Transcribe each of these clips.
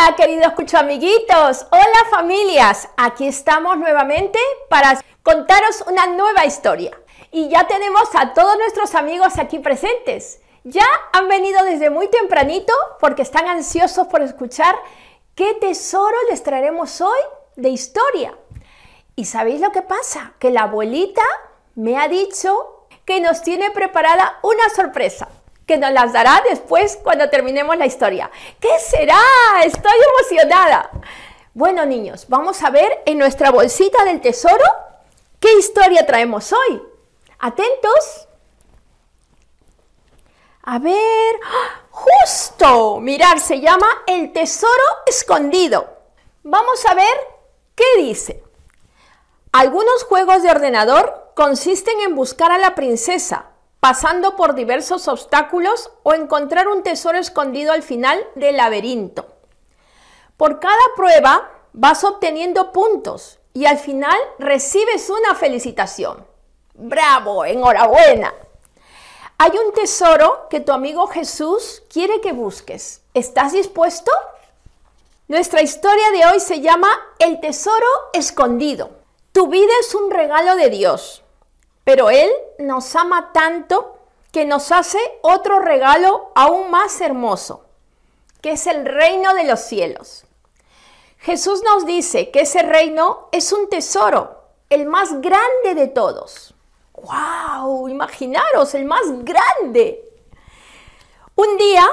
Hola queridos amiguitos, hola familias, aquí estamos nuevamente para contaros una nueva historia. Y ya tenemos a todos nuestros amigos aquí presentes. Ya han venido desde muy tempranito porque están ansiosos por escuchar qué tesoro les traeremos hoy de historia. Y sabéis lo que pasa, que la abuelita me ha dicho que nos tiene preparada una sorpresa que nos las dará después cuando terminemos la historia. ¿Qué será? Estoy emocionada. Bueno, niños, vamos a ver en nuestra bolsita del tesoro qué historia traemos hoy. Atentos. A ver, ¡Ah! justo, mirar, se llama El tesoro escondido. Vamos a ver qué dice. Algunos juegos de ordenador consisten en buscar a la princesa pasando por diversos obstáculos o encontrar un tesoro escondido al final del laberinto. Por cada prueba vas obteniendo puntos y al final recibes una felicitación. ¡Bravo! ¡Enhorabuena! Hay un tesoro que tu amigo Jesús quiere que busques. ¿Estás dispuesto? Nuestra historia de hoy se llama El Tesoro Escondido. Tu vida es un regalo de Dios pero Él nos ama tanto que nos hace otro regalo aún más hermoso, que es el reino de los cielos. Jesús nos dice que ese reino es un tesoro, el más grande de todos. ¡Wow! Imaginaros, el más grande. Un día,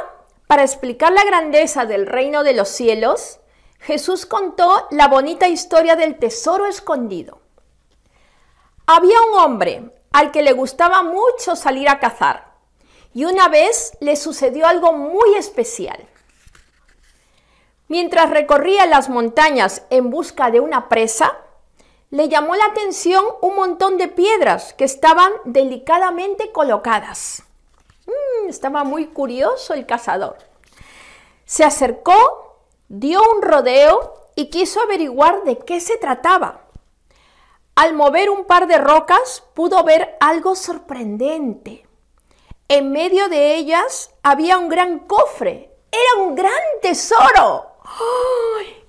para explicar la grandeza del reino de los cielos, Jesús contó la bonita historia del tesoro escondido. Había un hombre al que le gustaba mucho salir a cazar y una vez le sucedió algo muy especial. Mientras recorría las montañas en busca de una presa, le llamó la atención un montón de piedras que estaban delicadamente colocadas. Mm, estaba muy curioso el cazador. Se acercó, dio un rodeo y quiso averiguar de qué se trataba. Al mover un par de rocas pudo ver algo sorprendente. En medio de ellas había un gran cofre. Era un gran tesoro.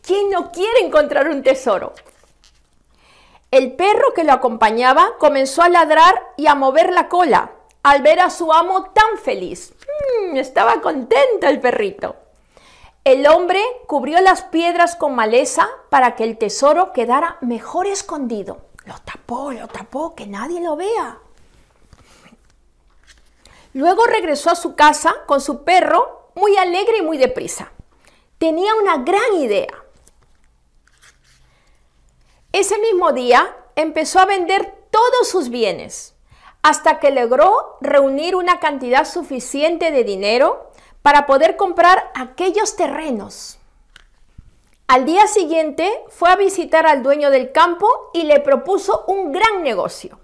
¿Quién no quiere encontrar un tesoro? El perro que lo acompañaba comenzó a ladrar y a mover la cola al ver a su amo tan feliz. Mm, estaba contento el perrito. El hombre cubrió las piedras con maleza para que el tesoro quedara mejor escondido. Lo tapó, lo tapó, que nadie lo vea. Luego regresó a su casa con su perro, muy alegre y muy deprisa. Tenía una gran idea. Ese mismo día empezó a vender todos sus bienes, hasta que logró reunir una cantidad suficiente de dinero para poder comprar aquellos terrenos. Al día siguiente fue a visitar al dueño del campo y le propuso un gran negocio.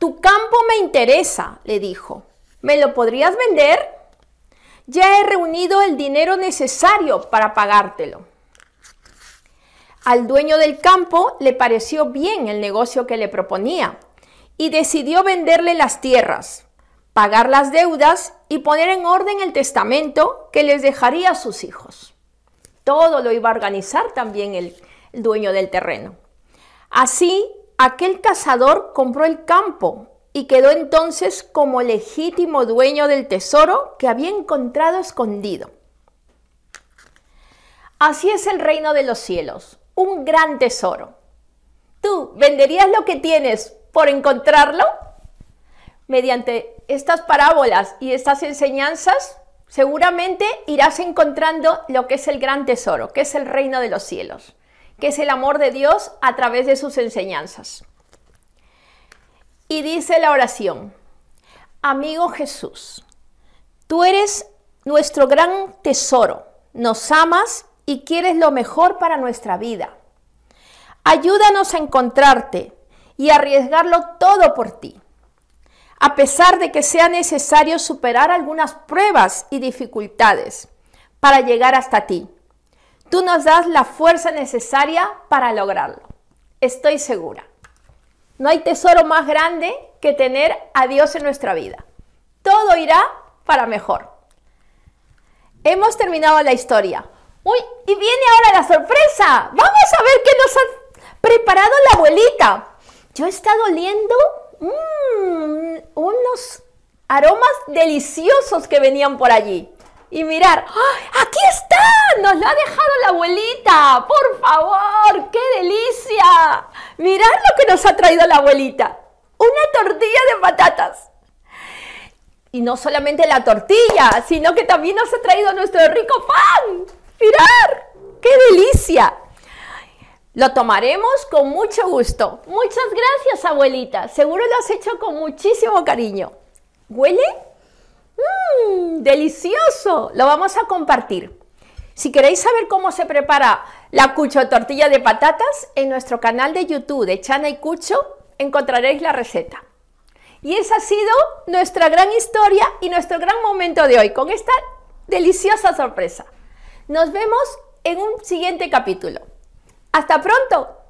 Tu campo me interesa, le dijo. ¿Me lo podrías vender? Ya he reunido el dinero necesario para pagártelo. Al dueño del campo le pareció bien el negocio que le proponía y decidió venderle las tierras, pagar las deudas y poner en orden el testamento que les dejaría a sus hijos. Todo lo iba a organizar también el, dueño del terreno. Así, aquel cazador compró el campo y quedó entonces como legítimo dueño del tesoro que había encontrado escondido. Así es el reino de los cielos, un gran tesoro. ¿Tú venderías lo que tienes por encontrarlo? Mediante estas parábolas y estas enseñanzas, seguramente irás encontrando lo que es el gran tesoro, que es el reino de los cielos, que es el amor de Dios a través de sus enseñanzas. Y dice la oración, amigo Jesús, tú eres nuestro gran tesoro, nos amas y quieres lo mejor para nuestra vida. Ayúdanos a encontrarte y arriesgarlo todo por ti a pesar de que sea necesario superar algunas pruebas y dificultades para llegar hasta ti. Tú nos das la fuerza necesaria para lograrlo. Estoy segura. No hay tesoro más grande que tener a Dios en nuestra vida. Todo irá para mejor. Hemos terminado la historia. Uy, y viene ahora la sorpresa. Vamos a ver qué nos ha preparado la abuelita. Yo estado doliendo. Mmm, unos aromas deliciosos que venían por allí. Y mirar, aquí está, nos lo ha dejado la abuelita, por favor, qué delicia. Mirar lo que nos ha traído la abuelita, una tortilla de patatas. Y no solamente la tortilla, sino que también nos ha traído nuestro rico pan. Mirar, qué delicia. Lo tomaremos con mucho gusto. Muchas gracias, abuelita. Seguro lo has hecho con muchísimo cariño. ¿Huele? ¡Mmm! ¡Delicioso! Lo vamos a compartir. Si queréis saber cómo se prepara la cucho tortilla de patatas, en nuestro canal de YouTube de Chana y Cucho encontraréis la receta. Y esa ha sido nuestra gran historia y nuestro gran momento de hoy con esta deliciosa sorpresa. Nos vemos en un siguiente capítulo. ¡Hasta pronto!